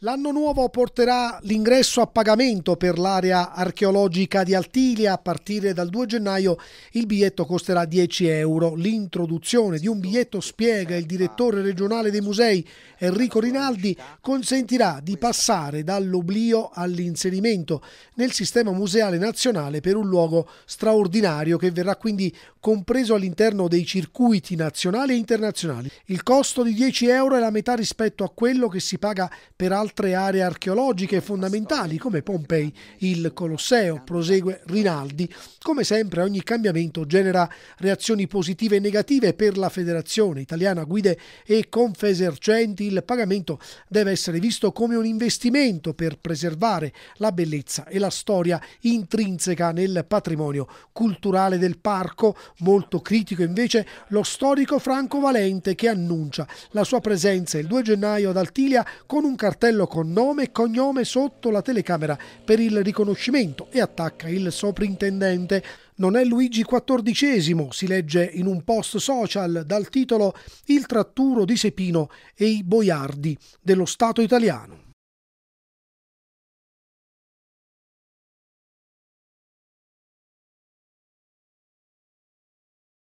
L'anno nuovo porterà l'ingresso a pagamento per l'area archeologica di Altilia. A partire dal 2 gennaio il biglietto costerà 10 euro. L'introduzione di un biglietto, spiega il direttore regionale dei musei Enrico Rinaldi, consentirà di passare dall'oblio all'inserimento nel sistema museale nazionale per un luogo straordinario che verrà quindi compreso all'interno dei circuiti nazionali e internazionali. Il costo di 10 euro è la metà rispetto a quello che si paga per altri altre aree archeologiche fondamentali come Pompei, il Colosseo, prosegue Rinaldi. Come sempre ogni cambiamento genera reazioni positive e negative per la Federazione Italiana Guide e Confesercenti. Il pagamento deve essere visto come un investimento per preservare la bellezza e la storia intrinseca nel patrimonio culturale del parco. Molto critico invece lo storico Franco Valente che annuncia la sua presenza il 2 gennaio ad Altilia con un cartello cartello con nome e cognome sotto la telecamera per il riconoscimento e attacca il soprintendente. Non è Luigi XIV, si legge in un post social dal titolo Il tratturo di Sepino e i boiardi dello Stato italiano.